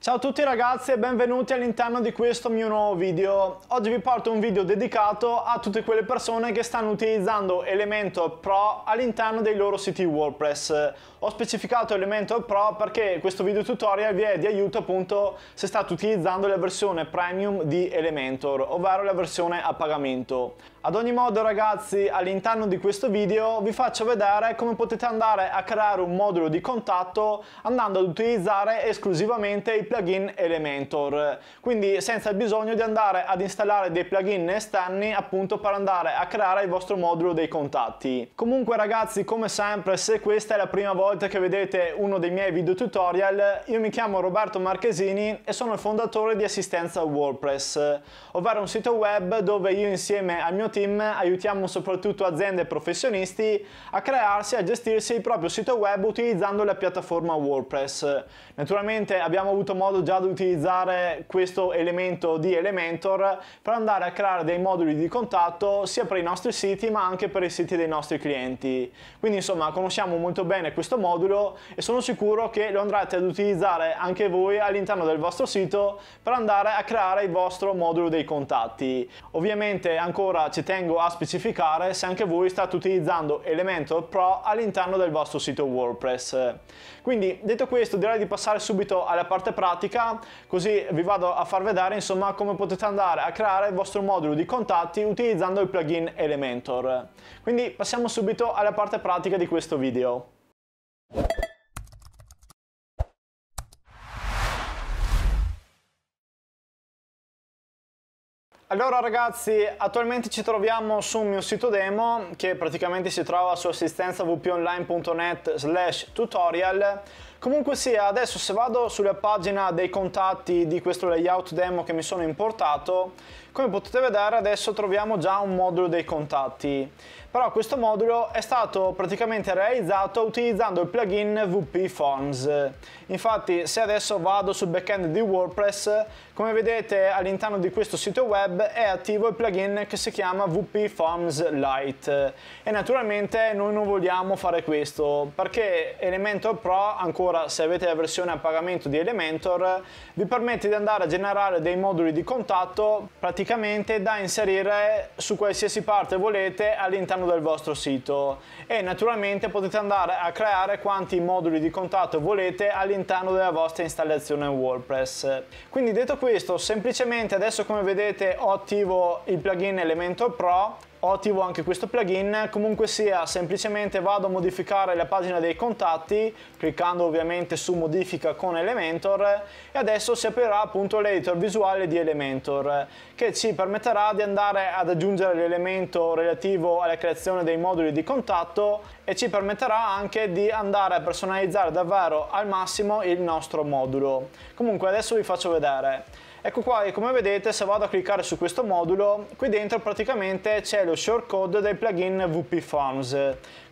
Ciao a tutti ragazzi e benvenuti all'interno di questo mio nuovo video. Oggi vi porto un video dedicato a tutte quelle persone che stanno utilizzando Elementor Pro all'interno dei loro siti WordPress. Ho specificato Elementor Pro perché questo video tutorial vi è di aiuto appunto se state utilizzando la versione premium di Elementor, ovvero la versione a pagamento. Ad ogni modo ragazzi all'interno di questo video vi faccio vedere come potete andare a creare un modulo di contatto andando ad utilizzare esclusivamente i plugin Elementor quindi senza il bisogno di andare ad installare dei plugin esterni appunto per andare a creare il vostro modulo dei contatti. Comunque ragazzi come sempre se questa è la prima volta che vedete uno dei miei video tutorial io mi chiamo Roberto Marchesini e sono il fondatore di assistenza WordPress ovvero un sito web dove io insieme al mio team team aiutiamo soprattutto aziende e professionisti a crearsi e a gestirsi il proprio sito web utilizzando la piattaforma WordPress. Naturalmente abbiamo avuto modo già di utilizzare questo elemento di Elementor per andare a creare dei moduli di contatto sia per i nostri siti ma anche per i siti dei nostri clienti. Quindi insomma conosciamo molto bene questo modulo e sono sicuro che lo andrete ad utilizzare anche voi all'interno del vostro sito per andare a creare il vostro modulo dei contatti. Ovviamente ancora ci ci tengo a specificare se anche voi state utilizzando Elementor Pro all'interno del vostro sito WordPress. Quindi detto questo direi di passare subito alla parte pratica così vi vado a far vedere insomma come potete andare a creare il vostro modulo di contatti utilizzando il plugin Elementor. Quindi passiamo subito alla parte pratica di questo video. Allora ragazzi, attualmente ci troviamo su un mio sito demo che praticamente si trova su assistenzavponline.net slash tutorial Comunque sia, adesso se vado sulla pagina dei contatti di questo layout demo che mi sono importato, come potete vedere adesso troviamo già un modulo dei contatti. Però questo modulo è stato praticamente realizzato utilizzando il plugin VP Forms. Infatti se adesso vado sul backend di WordPress, come vedete all'interno di questo sito web è attivo il plugin che si chiama VP Forms Lite. E naturalmente noi non vogliamo fare questo, perché Elementor Pro ancora ancora se avete la versione a pagamento di Elementor, vi permette di andare a generare dei moduli di contatto praticamente da inserire su qualsiasi parte volete all'interno del vostro sito e naturalmente potete andare a creare quanti moduli di contatto volete all'interno della vostra installazione WordPress. Quindi detto questo, semplicemente adesso come vedete ho attivo il plugin Elementor Pro ho attivo anche questo plugin comunque sia semplicemente vado a modificare la pagina dei contatti cliccando ovviamente su modifica con Elementor e adesso si aprirà appunto l'editor visuale di Elementor che ci permetterà di andare ad aggiungere l'elemento relativo alla creazione dei moduli di contatto e ci permetterà anche di andare a personalizzare davvero al massimo il nostro modulo comunque adesso vi faccio vedere Ecco qua e come vedete se vado a cliccare su questo modulo, qui dentro praticamente c'è lo shortcode del plugin VP Farms,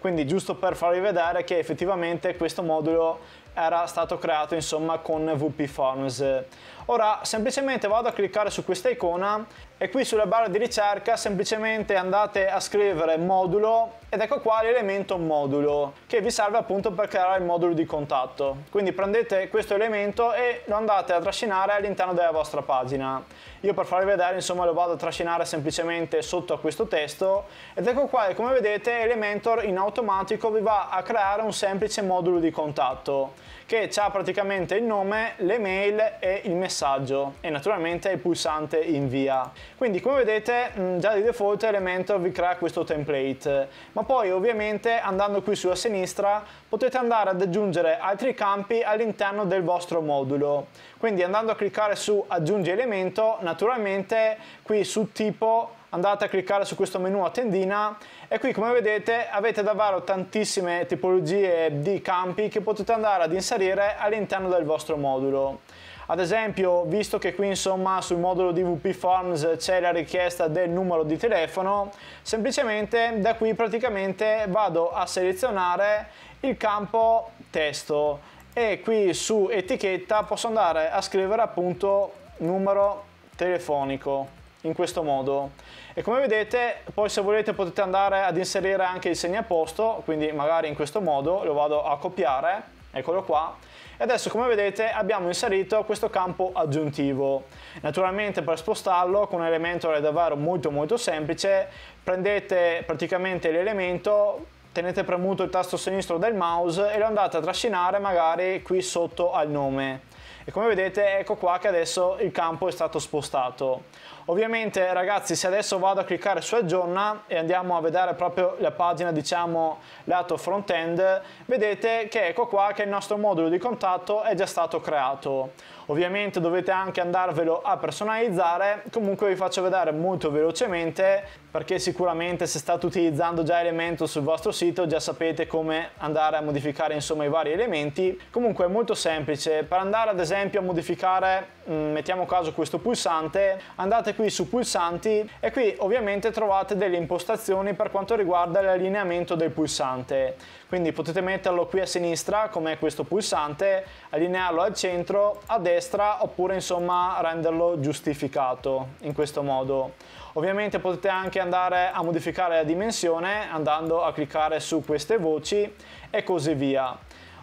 quindi giusto per farvi vedere che effettivamente questo modulo era stato creato insomma con VP Farms. Ora semplicemente vado a cliccare su questa icona e qui sulla barra di ricerca semplicemente andate a scrivere modulo ed ecco qua l'elemento modulo che vi serve appunto per creare il modulo di contatto. Quindi prendete questo elemento e lo andate a trascinare all'interno della vostra pagina. Io per farvi vedere insomma lo vado a trascinare semplicemente sotto a questo testo ed ecco qua come vedete Elementor in automatico vi va a creare un semplice modulo di contatto che ha praticamente il nome, l'email e il messaggio messaggio e naturalmente il pulsante invia. Quindi come vedete mm, già di default Elementor vi crea questo template, ma poi ovviamente andando qui sulla sinistra potete andare ad aggiungere altri campi all'interno del vostro modulo. Quindi andando a cliccare su aggiungi elemento, naturalmente qui su tipo andate a cliccare su questo menu a tendina e qui come vedete avete davvero tantissime tipologie di campi che potete andare ad inserire all'interno del vostro modulo. Ad esempio, visto che qui insomma sul modulo DVP Forms c'è la richiesta del numero di telefono, semplicemente da qui praticamente vado a selezionare il campo testo e qui su etichetta posso andare a scrivere appunto numero telefonico in questo modo e come vedete poi se volete potete andare ad inserire anche il segnaposto quindi magari in questo modo lo vado a copiare eccolo qua e adesso come vedete abbiamo inserito questo campo aggiuntivo. Naturalmente per spostarlo con un elemento è davvero molto molto semplice, prendete praticamente l'elemento tenete premuto il tasto sinistro del mouse e lo andate a trascinare magari qui sotto al nome. E come vedete ecco qua che adesso il campo è stato spostato. Ovviamente ragazzi se adesso vado a cliccare su aggiorna e andiamo a vedere proprio la pagina diciamo lato front end, vedete che ecco qua che il nostro modulo di contatto è già stato creato. Ovviamente dovete anche andarvelo a personalizzare, comunque vi faccio vedere molto velocemente perché sicuramente se state utilizzando già Elementor sul vostro sito già sapete come andare a modificare insomma i vari elementi. Comunque è molto semplice, per andare ad esempio a modificare Mm, mettiamo caso questo pulsante, andate qui su pulsanti e qui ovviamente trovate delle impostazioni per quanto riguarda l'allineamento del pulsante. Quindi potete metterlo qui a sinistra come questo pulsante, allinearlo al centro, a destra oppure insomma renderlo giustificato in questo modo. Ovviamente potete anche andare a modificare la dimensione andando a cliccare su queste voci e così via.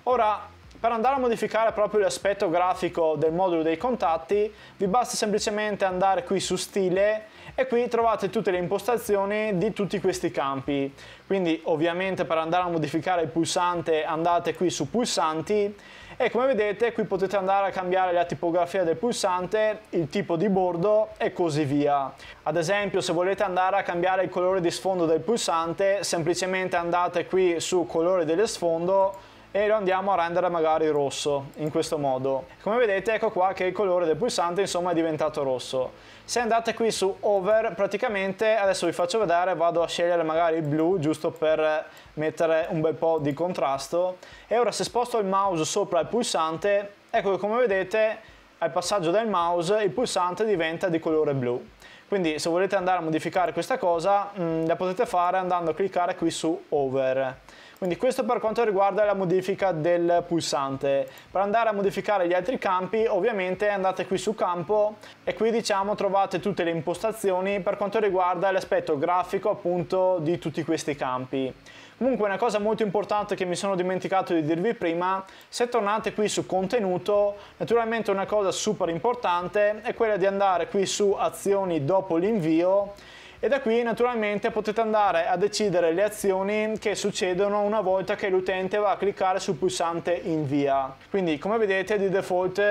Ora per andare a modificare proprio l'aspetto grafico del modulo dei contatti vi basta semplicemente andare qui su stile e qui trovate tutte le impostazioni di tutti questi campi. Quindi ovviamente per andare a modificare il pulsante andate qui su pulsanti e come vedete qui potete andare a cambiare la tipografia del pulsante, il tipo di bordo e così via. Ad esempio se volete andare a cambiare il colore di sfondo del pulsante semplicemente andate qui su colore dello sfondo e lo andiamo a rendere magari rosso in questo modo come vedete ecco qua che il colore del pulsante insomma è diventato rosso se andate qui su over praticamente adesso vi faccio vedere vado a scegliere magari il blu giusto per mettere un bel po' di contrasto e ora se sposto il mouse sopra il pulsante ecco che come vedete al passaggio del mouse il pulsante diventa di colore blu quindi se volete andare a modificare questa cosa mh, mm, la potete fare andando a cliccare qui su over quindi questo per quanto riguarda la modifica del pulsante. Per andare a modificare gli altri campi ovviamente andate qui su campo e qui diciamo trovate tutte le impostazioni per quanto riguarda l'aspetto grafico appunto di tutti questi campi. Comunque una cosa molto importante che mi sono dimenticato di dirvi prima, se tornate qui su contenuto, naturalmente una cosa super importante è quella di andare qui su azioni dopo l'invio e da qui naturalmente potete andare a decidere le azioni che succedono una volta che l'utente va a cliccare sul pulsante invia. Quindi come vedete di default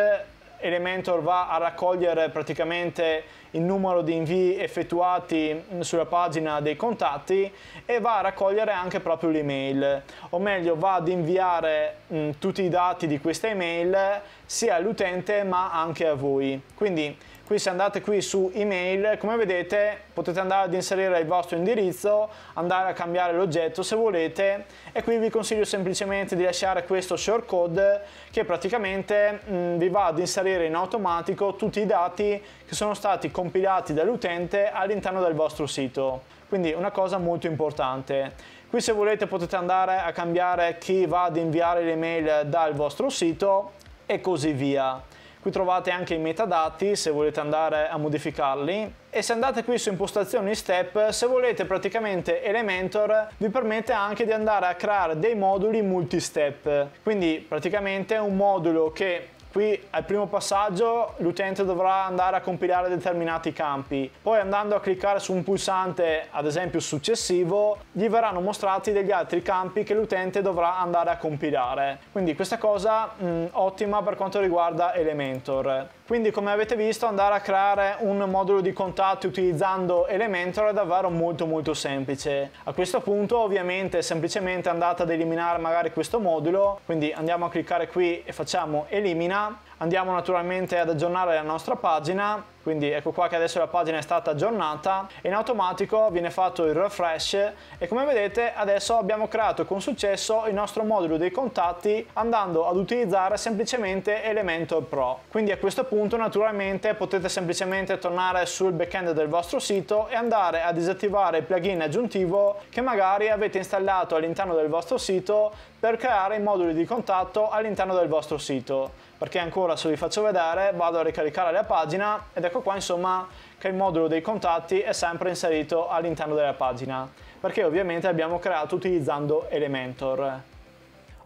Elementor va a raccogliere praticamente il numero di invii effettuati sulla pagina dei contatti e va a raccogliere anche proprio l'email, o meglio va ad inviare mh, mm, tutti i dati di questa email sia all'utente ma anche a voi. Quindi qui se andate qui su email come vedete potete andare ad inserire il vostro indirizzo andare a cambiare l'oggetto se volete e qui vi consiglio semplicemente di lasciare questo shortcode che praticamente mh, mm, vi va ad inserire inserire in automatico tutti i dati che sono stati compilati dall'utente all'interno del vostro sito. Quindi una cosa molto importante. Qui se volete potete andare a cambiare chi va ad inviare le mail dal vostro sito e così via. Qui trovate anche i metadati se volete andare a modificarli e se andate qui su impostazioni step se volete praticamente Elementor vi permette anche di andare a creare dei moduli multi-step quindi praticamente un modulo che Qui al primo passaggio l'utente dovrà andare a compilare determinati campi, poi andando a cliccare su un pulsante, ad esempio successivo, gli verranno mostrati degli altri campi che l'utente dovrà andare a compilare. Quindi questa cosa mh, mm, ottima per quanto riguarda Elementor. Quindi come avete visto andare a creare un modulo di contatti utilizzando Elementor è davvero molto molto semplice. A questo punto ovviamente semplicemente andate ad eliminare magari questo modulo, quindi andiamo a cliccare qui e facciamo elimina, andiamo naturalmente ad aggiornare la nostra pagina quindi ecco qua che adesso la pagina è stata aggiornata e in automatico viene fatto il refresh e come vedete adesso abbiamo creato con successo il nostro modulo dei contatti andando ad utilizzare semplicemente Elementor Pro quindi a questo punto naturalmente potete semplicemente tornare sul backend del vostro sito e andare a disattivare il plugin aggiuntivo che magari avete installato all'interno del vostro sito per creare i moduli di contatto all'interno del vostro sito perché ancora se vi faccio vedere vado a ricaricare la pagina ed ecco qua insomma che il modulo dei contatti è sempre inserito all'interno della pagina perché ovviamente abbiamo creato utilizzando Elementor.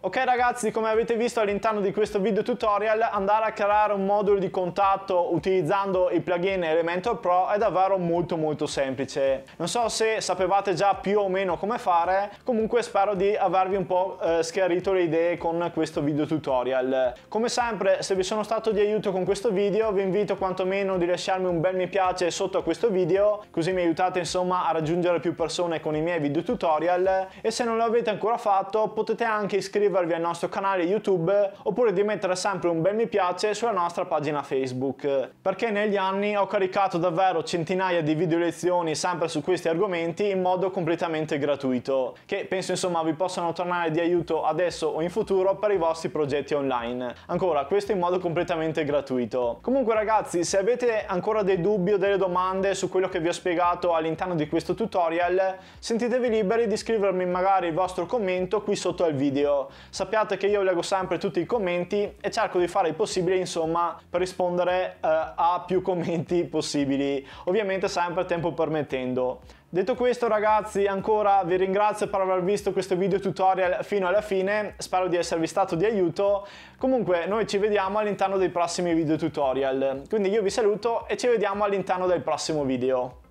Ok ragazzi, come avete visto all'interno di questo video tutorial, andare a creare un modulo di contatto utilizzando il plugin Elementor Pro è davvero molto molto semplice. Non so se sapevate già più o meno come fare, comunque spero di avervi un po' eh, schiarito le idee con questo video tutorial. Come sempre, se vi sono stato di aiuto con questo video, vi invito quantomeno di lasciarmi un bel mi piace sotto a questo video, così mi aiutate insomma a raggiungere più persone con i miei video tutorial e se non l'avete ancora fatto potete anche iscrivervi iscrivervi al nostro canale YouTube oppure di mettere sempre un bel mi piace sulla nostra pagina Facebook, perché negli anni ho caricato davvero centinaia di video lezioni sempre su questi argomenti in modo completamente gratuito, che penso insomma vi possano tornare di aiuto adesso o in futuro per i vostri progetti online. Ancora, questo in modo completamente gratuito. Comunque ragazzi, se avete ancora dei dubbi o delle domande su quello che vi ho spiegato all'interno di questo tutorial, sentitevi liberi di scrivermi magari il vostro commento qui sotto al video. Sappiate che io leggo sempre tutti i commenti e cerco di fare il possibile, insomma, per rispondere eh, a più commenti possibili, ovviamente sempre tempo permettendo. Detto questo ragazzi ancora vi ringrazio per aver visto questo video tutorial fino alla fine, spero di esservi stato di aiuto, comunque noi ci vediamo all'interno dei prossimi video tutorial, quindi io vi saluto e ci vediamo all'interno del prossimo video.